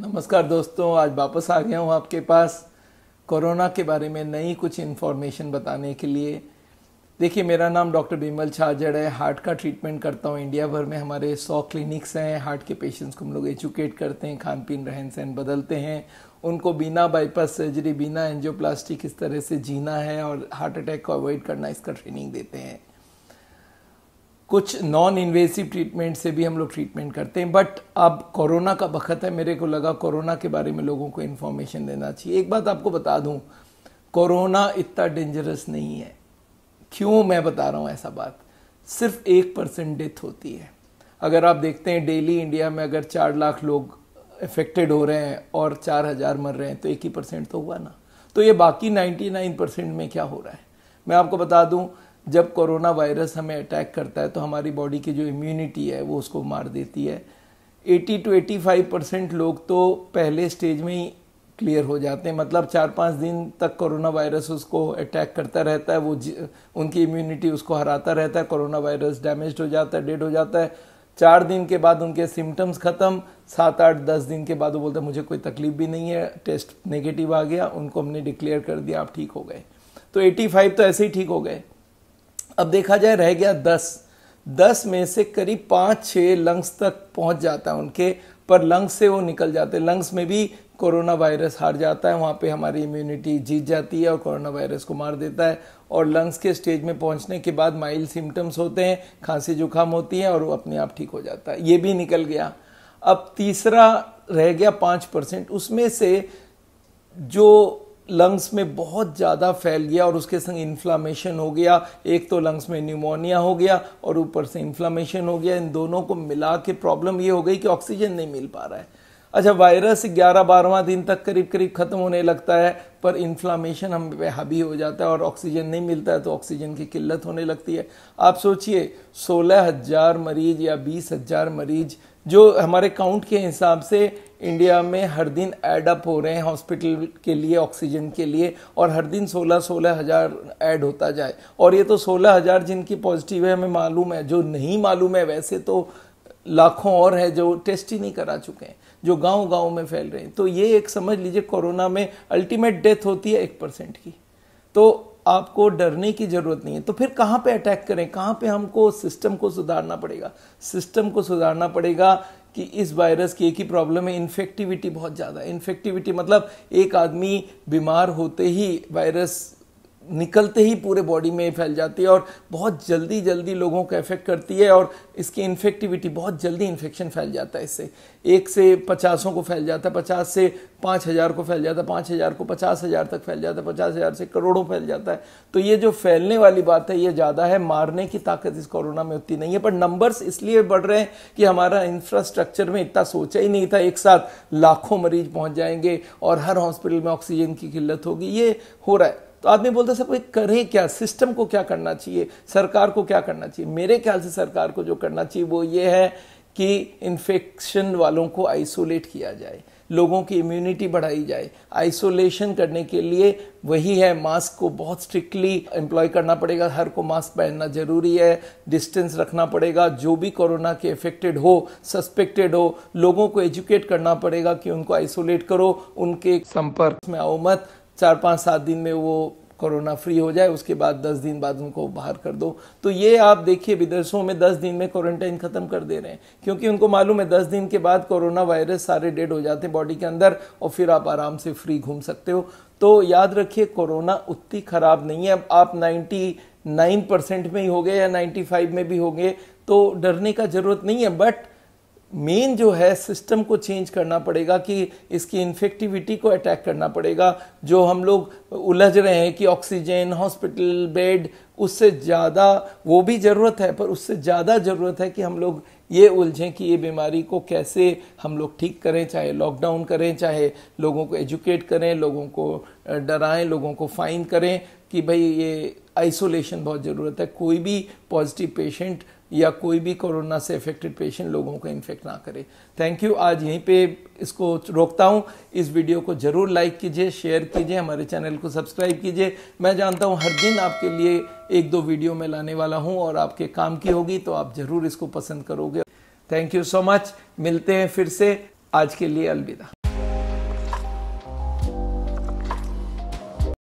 नमस्कार दोस्तों आज वापस आ गया हूँ आपके पास कोरोना के बारे में नई कुछ इन्फॉर्मेशन बताने के लिए देखिए मेरा नाम डॉक्टर बिमल छाजड़ है हार्ट का ट्रीटमेंट करता हूँ इंडिया भर में हमारे सौ क्लिनिक्स हैं हार्ट के पेशेंट्स को हम लोग एजुकेट करते हैं खान पीन रहन सहन बदलते हैं उनको बिना बाईपास सर्जरी बिना एंजियोप्लास्टिक इस तरह से जीना है और हार्ट अटैक को अवॉइड करना इसका ट्रेनिंग देते हैं कुछ नॉन इन्वेसिव ट्रीटमेंट से भी हम लोग ट्रीटमेंट करते हैं बट अब कोरोना का वक्त है मेरे को लगा कोरोना के बारे में लोगों को इन्फॉर्मेशन देना चाहिए एक बात आपको बता दूँ कोरोना इतना डेंजरस नहीं है क्यों मैं बता रहा हूँ ऐसा बात सिर्फ एक परसेंट डेथ होती है अगर आप देखते हैं डेली इंडिया में अगर चार लाख लोग इफेक्टेड हो रहे हैं और चार हज़ार मर रहे हैं तो एक ही परसेंट तो हुआ ना तो ये बाकी नाइन्टी नाइन परसेंट में क्या हो रहा है मैं आपको बता दूं जब कोरोना वायरस हमें अटैक करता है तो हमारी बॉडी की जो इम्यूनिटी है वो उसको मार देती है 80 टू 85 परसेंट लोग तो पहले स्टेज में ही क्लियर हो जाते हैं मतलब चार पाँच दिन तक कोरोना वायरस उसको अटैक करता रहता है वो उनकी इम्यूनिटी उसको हराता रहता है कोरोना वायरस डैमेज हो जाता है डेड हो जाता है चार दिन के बाद उनके सिम्टम्स ख़त्म सात आठ दस दिन के बाद वो बोलते मुझे कोई तकलीफ भी नहीं है टेस्ट नेगेटिव आ गया उनको हमने डिक्लेयर कर दिया आप ठीक हो गए तो 85 तो ऐसे ही ठीक हो गए अब देखा जाए रह गया दस दस में से करीब पाँच छः लंग्स तक पहुंच जाता है उनके पर लंग्स से वो निकल जाते हैं लंग्स में भी कोरोना वायरस हार जाता है वहाँ पे हमारी इम्यूनिटी जीत जाती है और कोरोना वायरस को मार देता है और लंग्स के स्टेज में पहुँचने के बाद माइल्ड सिम्टम्स होते हैं खांसी जुकाम होती है और वो अपने आप ठीक हो जाता है ये भी निकल गया अब तीसरा रह गया पाँच परसेंट उसमें से जो लंग्स में बहुत ज़्यादा फैल गया और उसके संग इन्फ्लामेशन हो गया एक तो लंग्स में न्यूमोनिया हो गया और ऊपर से इन्फ्लामेशन हो गया इन दोनों को मिला के प्रॉब्लम ये हो गई कि ऑक्सीजन नहीं मिल पा रहा है अच्छा वायरस ग्यारह बारहवा दिन तक करीब करीब ख़त्म होने लगता है पर इन्फ्लामेशन हम पे हावी हो जाता है और ऑक्सीजन नहीं मिलता है तो ऑक्सीजन की किल्लत होने लगती है आप सोचिए सोलह हज़ार मरीज या बीस हज़ार मरीज जो हमारे काउंट के हिसाब से इंडिया में हर दिन ऐड अप हो रहे हैं हॉस्पिटल के लिए ऑक्सीजन के लिए और हर दिन 16 सोलह हज़ार ऐड होता जाए और ये तो 16 हज़ार जिनकी पॉजिटिव है हमें मालूम है जो नहीं मालूम है वैसे तो लाखों और है जो टेस्ट ही नहीं करा चुके हैं जो गांव गांव में फैल रहे हैं तो ये एक समझ लीजिए कोरोना में अल्टीमेट डेथ होती है एक परसेंट की तो आपको डरने की ज़रूरत नहीं है तो फिर कहाँ पे अटैक करें कहाँ पे हमको सिस्टम को सुधारना पड़ेगा सिस्टम को सुधारना पड़ेगा कि इस वायरस की एक ही प्रॉब्लम है इन्फेक्टिविटी बहुत ज़्यादा इन्फेक्टिविटी मतलब एक आदमी बीमार होते ही वायरस निकलते ही पूरे बॉडी में फैल जाती है और बहुत जल्दी जल्दी लोगों को इफेक्ट करती है और इसकी इन्फेक्टिविटी बहुत जल्दी इन्फेक्शन फैल जाता है इससे एक से पचासों को फैल जाता है पचास से पाँच हज़ार को फैल जाता है पाँच हज़ार को पचास हज़ार तक फैल जाता है पचास हज़ार से करोड़ों फैल जाता है तो ये जो फैलने वाली बात है ये ज़्यादा है मारने की ताकत इस कोरोना में उतनी नहीं है पर नंबर्स इसलिए बढ़ रहे हैं कि हमारा इंफ्रास्ट्रक्चर में इतना सोचा ही नहीं था एक साथ लाखों मरीज पहुँच जाएंगे और हर हॉस्पिटल में ऑक्सीजन की किल्लत होगी ये हो रहा है तो आदमी बोलता सब करें क्या सिस्टम को क्या करना चाहिए सरकार को क्या करना चाहिए मेरे ख्याल से सरकार को जो करना चाहिए वो ये है कि इन्फेक्शन वालों को आइसोलेट किया जाए लोगों की इम्यूनिटी बढ़ाई जाए आइसोलेशन करने के लिए वही है मास्क को बहुत स्ट्रिक्टली एम्प्लॉय करना पड़ेगा हर को मास्क पहनना जरूरी है डिस्टेंस रखना पड़ेगा जो भी कोरोना के इफेक्टेड हो सस्पेक्टेड हो लोगों को एजुकेट करना पड़ेगा कि उनको आइसोलेट करो उनके संपर्क में आओ मत चार पाँच सात दिन में वो कोरोना फ्री हो जाए उसके बाद दस दिन बाद उनको बाहर कर दो तो ये आप देखिए विदेशों में दस दिन में क्वारंटाइन खत्म कर दे रहे हैं क्योंकि उनको मालूम है दस दिन के बाद कोरोना वायरस सारे डेड हो जाते हैं बॉडी के अंदर और फिर आप आराम से फ्री घूम सकते हो तो याद रखिए कोरोना उतनी खराब नहीं है अब आप नाइन्टी नाइन परसेंट में ही हो गए या नाइन्टी फाइव में भी हो गए तो डरने का जरूरत नहीं है बट मेन जो है सिस्टम को चेंज करना पड़ेगा कि इसकी इन्फेक्टिविटी को अटैक करना पड़ेगा जो हम लोग उलझ रहे हैं कि ऑक्सीजन हॉस्पिटल बेड उससे ज़्यादा वो भी ज़रूरत है पर उससे ज़्यादा ज़रूरत है कि हम लोग ये उलझें कि ये बीमारी को कैसे हम लोग ठीक करें चाहे लॉकडाउन करें चाहे लोगों को एजुकेट करें लोगों को डराएं लोगों को फाइन करें कि भाई ये आइसोलेशन बहुत ज़रूरत है कोई भी पॉजिटिव पेशेंट या कोई भी कोरोना से अफेक्टेड पेशेंट लोगों को इन्फेक्ट ना करे थैंक यू आज यहीं पे इसको रोकता हूँ इस वीडियो को ज़रूर लाइक कीजिए शेयर कीजिए हमारे चैनल को सब्सक्राइब कीजिए मैं जानता हूँ हर दिन आपके लिए एक दो वीडियो मैं लाने वाला हूँ और आपके काम की होगी तो आप ज़रूर इसको पसंद करोगे थैंक यू सो मच मिलते हैं फिर से आज के लिए अलविदा